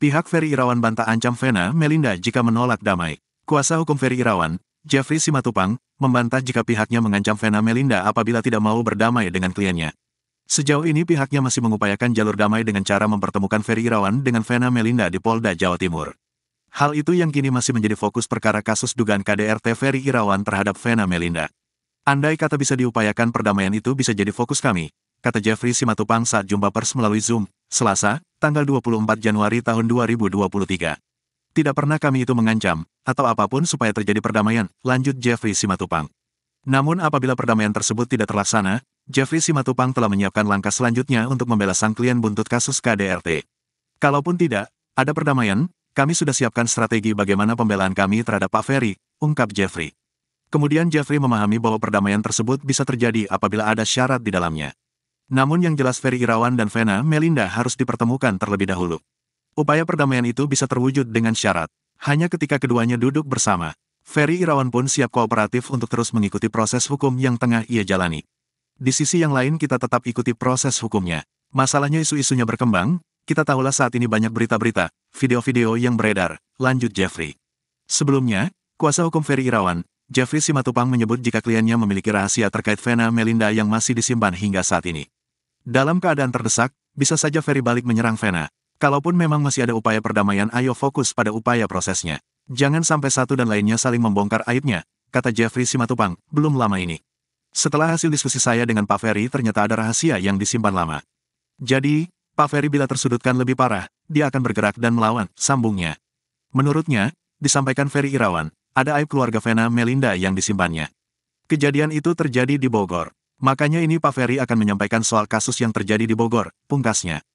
Pihak Ferry Irawan bantah ancam Vena Melinda jika menolak damai. Kuasa hukum Ferry Irawan, Jeffrey Simatupang, membantah jika pihaknya mengancam Vena Melinda apabila tidak mau berdamai dengan kliennya. Sejauh ini pihaknya masih mengupayakan jalur damai dengan cara mempertemukan Ferry Irawan dengan Vena Melinda di Polda, Jawa Timur. Hal itu yang kini masih menjadi fokus perkara kasus dugaan KDRT Ferry Irawan terhadap Vena Melinda. Andai kata bisa diupayakan perdamaian itu bisa jadi fokus kami, kata Jeffrey Simatupang saat jumpa pers melalui Zoom, Selasa, tanggal 24 Januari tahun 2023. Tidak pernah kami itu mengancam, atau apapun supaya terjadi perdamaian, lanjut Jeffrey Simatupang. Namun apabila perdamaian tersebut tidak terlaksana, Jeffrey Simatupang telah menyiapkan langkah selanjutnya untuk membela sang klien buntut kasus KDRT. Kalaupun tidak, ada perdamaian, kami sudah siapkan strategi bagaimana pembelaan kami terhadap Pak Ferry, ungkap Jeffrey. Kemudian Jeffrey memahami bahwa perdamaian tersebut bisa terjadi apabila ada syarat di dalamnya. Namun yang jelas Ferry Irawan dan Vena Melinda harus dipertemukan terlebih dahulu. Upaya perdamaian itu bisa terwujud dengan syarat. Hanya ketika keduanya duduk bersama, Ferry Irawan pun siap kooperatif untuk terus mengikuti proses hukum yang tengah ia jalani. Di sisi yang lain kita tetap ikuti proses hukumnya. Masalahnya isu-isunya berkembang, kita tahulah saat ini banyak berita-berita, video-video yang beredar, lanjut Jeffrey. Sebelumnya, kuasa hukum Ferry Irawan, Jeffrey Simatupang menyebut jika kliennya memiliki rahasia terkait Vena Melinda yang masih disimpan hingga saat ini. Dalam keadaan terdesak, bisa saja Ferry balik menyerang Vena. Kalaupun memang masih ada upaya perdamaian ayo fokus pada upaya prosesnya. Jangan sampai satu dan lainnya saling membongkar aibnya, kata Jeffrey Simatupang, belum lama ini. Setelah hasil diskusi saya dengan Pak Ferry ternyata ada rahasia yang disimpan lama. Jadi, Pak Ferry bila tersudutkan lebih parah, dia akan bergerak dan melawan, sambungnya. Menurutnya, disampaikan Ferry Irawan, ada aib keluarga Vena Melinda yang disimpannya. Kejadian itu terjadi di Bogor. Makanya ini Pak Ferry akan menyampaikan soal kasus yang terjadi di Bogor, pungkasnya.